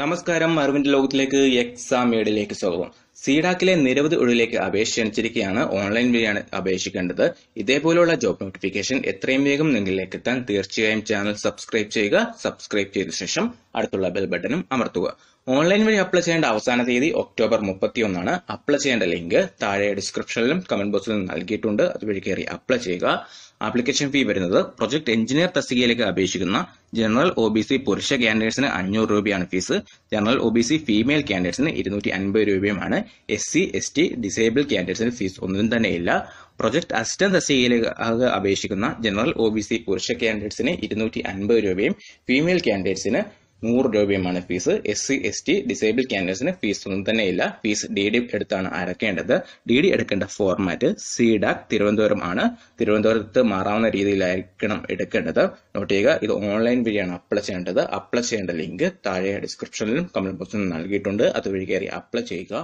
നമസ്കാരം അറിവിന്റെ ലോകത്തിലേക്ക് എക്സാം ഏഡിലേക്ക് സ്വാഗതം സീഡാക്കിലെ നിരവധി ഒഴിലേക്ക് അപേക്ഷ ക്ഷണിച്ചിരിക്കുകയാണ് ഓൺലൈൻ വഴിയാണ് അപേക്ഷിക്കേണ്ടത് ഇതേപോലെയുള്ള ജോബ് നോട്ടിഫിക്കേഷൻ എത്രയും വേഗം നിങ്ങളിലേക്ക് എത്താൻ തീർച്ചയായും ചാനൽ സബ്സ്ക്രൈബ് ചെയ്യുക സബ്സ്ക്രൈബ് ചെയ്ത ശേഷം അടുത്തുള്ള ബെൽ ബട്ടണും അമർത്തുക ഓൺലൈൻ വഴി അപ്ലൈ ചെയ്യേണ്ട അവസാന തീയതി ഒക്ടോബർ മുപ്പത്തി ഒന്നാണ് അപ്ലൈ ചെയ്യേണ്ട ലിങ്ക് താഴെ ഡിസ്ക്രിപ്ഷനിലും കമന്റ് ബോക്സിലും നൽകിയിട്ടുണ്ട് അതുവഴി കയറി അപ്ലൈ ചെയ്യുക ആപ്ലിക്കേഷൻ ഫീ വരുന്നത് പ്രൊജക്ട് എഞ്ചിനീയർ തസ്തികയിലേക്ക് അപേക്ഷിക്കുന്ന ജനറൽ ഒ ബി സി പുരുഷ കാൻഡിഡേറ്റ്സിന് അഞ്ഞൂറ് രൂപയാണ് fees general O B C female കാൻഡിഡേറ്റ്സിന് ഇരുന്നൂറ്റി അൻപത് രൂപയുമാണ് S C S T disable കാൻഡിഡേറ്റ്സിന് ഫീസ് ഒന്നും തന്നെയില്ല പ്രൊജക്ട് അസിസ്റ്റന്റ് തസ്തികയിലേക്ക് അപേക്ഷിക്കുന്ന ജനറൽ ഒ ബി സി പുരുഷ കാൻഡിഡേറ്റ്സിന് ഇരുന്നൂറ്റി അൻപത് രൂപയും ഫീമെയിൽ കാൻഡിഡേറ്റ്സിന് നൂറ് രൂപയുമാണ് fees S C S T disable ക്യാൻഡേഴ്സിന് ഫീസ് ഒന്നും തന്നെ ഇല്ല ഫീസ് ഡി ഡി എടുത്താണ് അടക്കേണ്ടത് ഡി ഡി എടുക്കേണ്ട ഫോർമാറ്റ് സിഡാക് തിരുവനന്തപുരം ആണ് തിരുവനന്തപുരത്ത് മാറാവുന്ന രീതിയിലായിരിക്കണം എടുക്കേണ്ടത് നോട്ട് ചെയ്യുക ഇത് ഓൺലൈൻ വഴിയാണ് അപ്ലൈ ചെയ്യേണ്ടത് അപ്ലൈ ചെയ്യേണ്ട ലിങ്ക് താഴെ ഡിസ്ക്രിപ്ഷനിലും കമന്റ് ബോക്സിലും നൽകിയിട്ടുണ്ട് അതുവഴി കയറി അപ്ലൈ ചെയ്യുക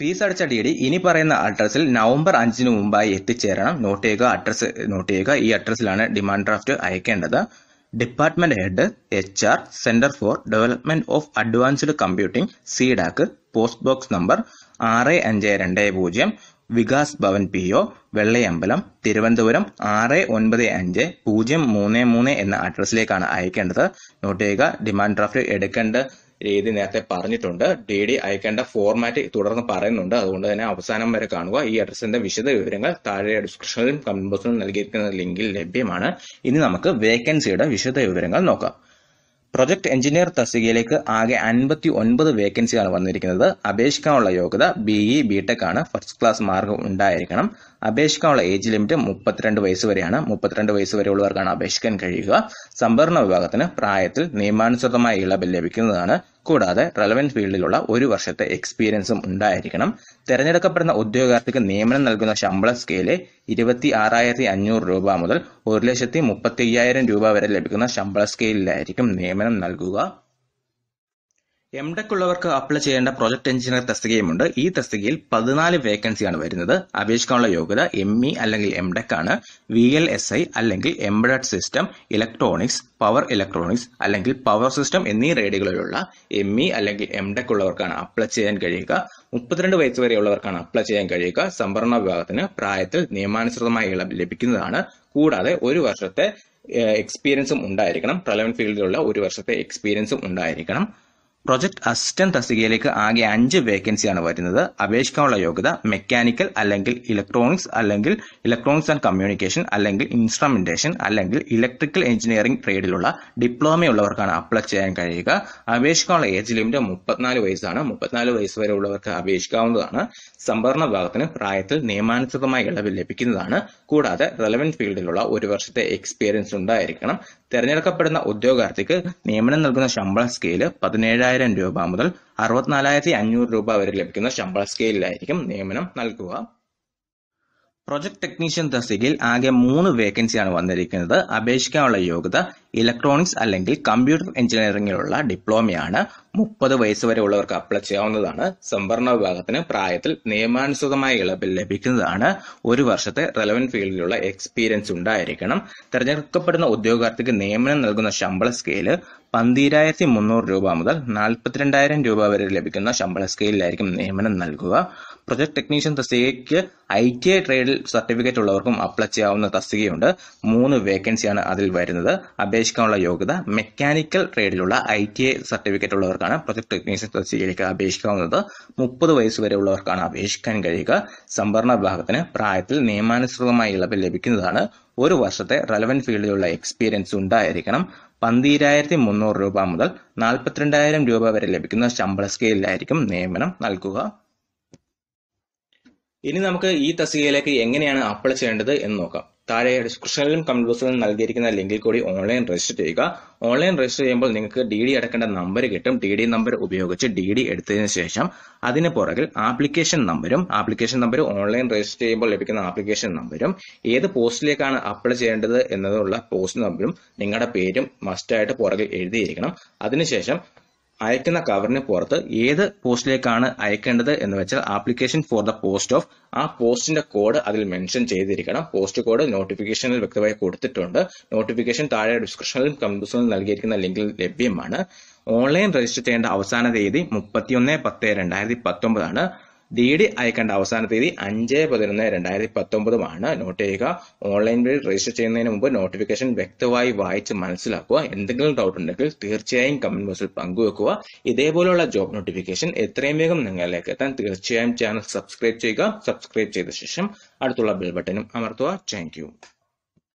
ഫീസ് അടച്ച ഡി ഡി ഇനി പറയുന്ന അഡ്രസ്സിൽ നവംബർ അഞ്ചിന് മുമ്പായി എത്തിച്ചേരണം നോട്ട് ചെയ്യുക അഡ്രസ്സ് നോട്ട് ചെയ്യുക ഈ അഡ്രസ്സിലാണ് ഡിമാൻഡ് ഡ്രാഫ്റ്റ് അയക്കേണ്ടത് department head H R centre for development of advanced computing CDAC post box number ആറ് അഞ്ച് രണ്ട് പൂജ്യം വികാസ് ഭവൻ പി ഒ വെള്ളയമ്പലം തിരുവനന്തപുരം ആറ് ഒൻപത് അഞ്ച് പൂജ്യം മൂന്ന് മൂന്ന് എന്ന അഡ്രസ്സിലേക്കാണ് അയക്കേണ്ടത് നോട്ട് ചെയ്യുക ഡിമാൻഡ് ഡ്രാഫ്റ്റ് എടുക്കേണ്ട രീതി നേരത്തെ പറഞ്ഞിട്ടുണ്ട് ഡി ഡി അയക്കേണ്ട ഫോർമാറ്റ് തുടർന്ന് പറയുന്നുണ്ട് അതുകൊണ്ട് തന്നെ അവസാനം വരെ കാണുക ഈ അഡ്രസ്സിന്റെ വിശദ വിവരങ്ങൾ താഴെ ഡിസ്ക്രിപ്ഷനിലും കമന്റ് ബോക്സിലും നൽകിയിരിക്കുന്ന ലിങ്കിൽ ലഭ്യമാണ് ഇനി നമുക്ക് വേക്കൻസിയുടെ വിശദ വിവരങ്ങൾ നോക്കാം പ്രൊജക്ട് എഞ്ചിനീയർ തസ്തികയിലേക്ക് ആകെ അൻപത്തി ഒൻപത് വേക്കൻസിയാണ് വന്നിരിക്കുന്നത് അപേക്ഷിക്കാനുള്ള യോഗ്യത ബി ഇ ബി ടെക് ആണ് ഫസ്റ്റ് ക്ലാസ് മാർക്ക് ഉണ്ടായിരിക്കണം അപേക്ഷിക്കാനുള്ള ഏജ് ലിമിറ്റ് മുപ്പത്തിരണ്ട് വയസ്സ് വരെയാണ് മുപ്പത്തിരണ്ട് വയസ്സ് വരെയുള്ളവർക്കാണ് അപേക്ഷിക്കാൻ കഴിയുക സംഭരണ വിഭാഗത്തിന് പ്രായത്തിൽ നിയമാനുസൃതമായ ഇളവ് ലഭിക്കുന്നതാണ് കൂടാതെ റെലവൻറ്റ് ഫീൽഡിലുള്ള ഒരു വർഷത്തെ എക്സ്പീരിയൻസും ഉണ്ടായിരിക്കണം തിരഞ്ഞെടുക്കപ്പെടുന്ന ഉദ്യോഗാർത്ഥിക്ക് നിയമനം നൽകുന്ന ശമ്പള സ്കെയില് ഇരുപത്തി ആറായിരത്തി അഞ്ഞൂറ് രൂപ മുതൽ ഒരു ലക്ഷത്തി മുപ്പത്തി അയ്യായിരം രൂപ വരെ ലഭിക്കുന്ന ശമ്പള സ്കെയിലായിരിക്കും നിയമനം നൽകുക എംടെക് ഉള്ളവർക്ക് അപ്ലൈ ചെയ്യേണ്ട പ്രൊജക്ട് എഞ്ചിനീയർ തസ്തികയുമുണ്ട് ഈ തസ്തികയിൽ പതിനാല് വേക്കൻസിയാണ് വരുന്നത് അപേക്ഷിക്കാനുള്ള യോഗ്യത എം ഇ e അല്ലെങ്കിൽ എംടെക് ആണ് വി എൽ എസ് ഐ അല്ലെങ്കിൽ embedded system electronics power electronics അല്ലെങ്കിൽ പവർ സിസ്റ്റം എന്നീ റേഡികളിലുള്ള എം ഇ e അല്ലെങ്കിൽ എംടെക് ഉള്ളവർക്കാണ് അപ്ലൈ ചെയ്യാൻ കഴിയുക മുപ്പത്തിരണ്ട് വയസ്സ് വരെയുള്ളവർക്കാണ് അപ്ലൈ ചെയ്യാൻ കഴിയുക സംവരണ വിഭാഗത്തിന് പ്രായത്തിൽ നിയമാനുസൃതമായ ഇളം ലഭിക്കുന്നതാണ് കൂടാതെ ഒരു വർഷത്തെ എക്സ്പീരിയൻസും ഉണ്ടായിരിക്കണം റലവൻ ഫീൽഡിലുള്ള ഒരു വർഷത്തെ എക്സ്പീരിയൻസും ഉണ്ടായിരിക്കണം പ്രൊജക്ട് അസിസ്റ്റന്റ് തസ്തികയിലേക്ക് ആകെ അഞ്ച് വേക്കൻസിയാണ് വരുന്നത് അപേക്ഷിക്കാനുള്ള യോഗ്യത മെക്കാനിക്കൽ അല്ലെങ്കിൽ ഇലക്ട്രോണിക്സ് അല്ലെങ്കിൽ ഇലക്ട്രോണിക്സ് ആൻഡ് കമ്മ്യൂണിക്കേഷൻ അല്ലെങ്കിൽ ഇൻസ്ട്രുമെന്റേഷൻ അല്ലെങ്കിൽ ഇലക്ട്രിക്കൽ എഞ്ചിനീയറിംഗ് ട്രേഡിലുള്ള ഡിപ്ലോമയുള്ളവർക്കാണ് അപ്ലൈ ചെയ്യാൻ കഴിയുക അപേക്ഷിക്കാനുള്ള ഏജ് ലിമിറ്റ് മുപ്പത്തിനാല് വയസ്സാണ് മുപ്പത്തിനാല് വയസ്സ് വരെ ഉള്ളവർക്ക് അപേക്ഷിക്കാവുന്നതാണ് സംഭരണ വിഭാഗത്തിന് പ്രായത്തിൽ നിയമാനുസൃതമായ ഇളവ് ലഭിക്കുന്നതാണ് കൂടാതെ റെലവൻറ്റ് ഫീൽഡിലുള്ള ഒരു വർഷത്തെ എക്സ്പീരിയൻസ് ഉണ്ടായിരിക്കണം തെരഞ്ഞെടുക്കപ്പെടുന്ന ഉദ്യോഗാർത്ഥിക്ക് നിയമനം നൽകുന്ന ശമ്പള സ്കെയില് പതിനേഴായിരം രൂപ മുതൽ അറുപത്തിനാലായിരത്തി അഞ്ഞൂറ് രൂപ വരെ ലഭിക്കുന്ന ശമ്പള സ്കെയിലായിരിക്കും നിയമനം നൽകുക പ്രൊജക്ട് ടെക്നീഷ്യൻ തസ്തികയിൽ ആകെ മൂന്ന് വേക്കൻസിയാണ് വന്നിരിക്കുന്നത് അപേക്ഷിക്കാനുള്ള യോഗ്യത ഇലക്ട്രോണിക്സ് അല്ലെങ്കിൽ കമ്പ്യൂട്ടർ എഞ്ചിനീയറിംഗിലുള്ള ഡിപ്ലോമയാണ് മുപ്പത് വയസ്സ് വരെ ഉള്ളവർക്ക് അപ്ലൈ ചെയ്യാവുന്നതാണ് സംവരണ വിഭാഗത്തിന് പ്രായത്തിൽ നിയമാനുസൃതമായ ഇളവിൽ ലഭിക്കുന്നതാണ് ഒരു വർഷത്തെ റെലവൻറ്റ് ഫീൽഡിലുള്ള എക്സ്പീരിയൻസ് ഉണ്ടായിരിക്കണം തിരഞ്ഞെടുക്കപ്പെടുന്ന ഉദ്യോഗാർത്ഥിക്ക് നിയമനം നൽകുന്ന ശമ്പള സ്കെയില് പന്തിരായിരത്തി മുന്നൂറ് രൂപ മുതൽ നാൽപ്പത്തിരണ്ടായിരം രൂപ വരെ ലഭിക്കുന്ന ശമ്പള സ്കെയിലായിരിക്കും നിയമനം നൽകുക പ്രൊജക്ട് ടെക്നീഷ്യൻ തസ്തികയ്ക്ക് ഐ ടി ഐ ട്രേഡിൽ സർട്ടിഫിക്കറ്റ് ഉള്ളവർക്കും അപ്ലൈ ചെയ്യാവുന്ന തസ്തികയുണ്ട് മൂന്ന് വേക്കൻസിയാണ് അതിൽ വരുന്നത് അപേ അപേക്ഷിക്കാനുള്ള യോഗ്യത മെക്കാനിക്കൽ ട്രേഡിലുള്ള ഐ ടി ഐ സർട്ടിഫിക്കറ്റ് ഉള്ളവർക്കാണ് പ്രൊജക്ട് ടെക്നീഷ്യൻ തസ്തികയിലേക്ക് അപേക്ഷിക്കാവുന്നത് മുപ്പത് വയസ്സ് വരെ ഉള്ളവർക്കാണ് അപേക്ഷിക്കാൻ കഴിയുക സംഭരണ വിഭാഗത്തിന് പ്രായത്തിൽ നിയമാനുസൃതമായ ഇളവ് ലഭിക്കുന്നതാണ് ഒരു വർഷത്തെ റെലവൻറ്റ് ഫീൽഡിലുള്ള എക്സ്പീരിയൻസ് ഉണ്ടായിരിക്കണം പന്തിരായിരത്തി മുന്നൂറ് രൂപ മുതൽ നാൽപ്പത്തിരണ്ടായിരം രൂപ വരെ ലഭിക്കുന്ന ശമ്പള സ്കെയിലായിരിക്കും നിയമനം നൽകുക ഇനി നമുക്ക് ഈ തസ്തികയിലേക്ക് എങ്ങനെയാണ് അപ്ലൈ ചെയ്യേണ്ടത് എന്ന് നോക്കാം താഴെ ഡിസ്ക്രിപ്ഷനിലും കമന്റ് ബോക്സിലും നൽകിയിരിക്കുന്ന ലിങ്കിൽ കൂടി ഓൺലൈൻ രജിസ്റ്റർ ചെയ്യുക ഓൺലൈൻ രജിസ്റ്റർ ചെയ്യുമ്പോൾ നിങ്ങൾക്ക് ഡി ഡി അടക്കേണ്ട നമ്പർ കിട്ടും ഡി ഡി നമ്പർ ഉപയോഗിച്ച് ഡി ഡി എടുത്തതിന് ശേഷം അതിന് പുറകിൽ ആപ്ലിക്കേഷൻ നമ്പരും ആപ്ലിക്കേഷൻ നമ്പർ ഓൺലൈൻ രജിസ്റ്റർ ചെയ്യുമ്പോൾ ലഭിക്കുന്ന ആപ്ലിക്കേഷൻ നമ്പരും ഏത് പോസ്റ്റിലേക്കാണ് അപ്ലൈ ചെയ്യേണ്ടത് എന്നതുള്ള പോസ്റ്റ് നമ്പറും നിങ്ങളുടെ പേരും മസ്റ്റായിട്ട് പുറകിൽ എഴുതിയിരിക്കണം അതിനുശേഷം അയക്കുന്ന കവറിന് പുറത്ത് ഏത് പോസ്റ്റിലേക്കാണ് അയക്കേണ്ടത് എന്ന് വെച്ചാൽ application for the post of ആ പോസ്റ്റിന്റെ കോഡ് അതിൽ മെൻഷൻ ചെയ്തിരിക്കണം പോസ്റ്റ് കോഡ് നോട്ടിഫിക്കേഷനിൽ വ്യക്തമായി കൊടുത്തിട്ടുണ്ട് നോട്ടിഫിക്കേഷൻ താഴെ ഡിസ്ക്രിപ്ഷനിലും കമ്പ്യൂസറിലും നൽകിയിരിക്കുന്ന ലിങ്കിൽ ലഭ്യമാണ് ഓൺലൈൻ രജിസ്റ്റർ ചെയ്യേണ്ട അവസാന തീയതി മുപ്പത്തിയൊന്ന് പത്ത് രണ്ടായിരത്തി പത്തൊമ്പതാണ് ഡി ഡി അയക്കേണ്ട അവസാന തീയതി അഞ്ച് പതിനൊന്ന് രണ്ടായിരത്തി പത്തൊമ്പതുമാണ് നോട്ട് ചെയ്യുക ഓൺലൈൻ വഴി രജിസ്റ്റർ ചെയ്യുന്നതിന് മുമ്പ് നോട്ടിഫിക്കേഷൻ വ്യക്തമായി വായിച്ച് മനസ്സിലാക്കുക എന്തെങ്കിലും ഡൗട്ട് ഉണ്ടെങ്കിൽ തീർച്ചയായും കമന്റ് ബോക്സിൽ പങ്കുവെക്കുക ഇതേപോലുള്ള ജോബ് നോട്ടിഫിക്കേഷൻ എത്രയും വേഗം നിങ്ങളിലേക്ക് എത്താൻ തീർച്ചയായും ചാനൽ സബ്സ്ക്രൈബ് ചെയ്യുക സബ്സ്ക്രൈബ് ചെയ്ത ശേഷം അടുത്തുള്ള ബെൽ ബട്ടനും അമർത്തുക താങ്ക്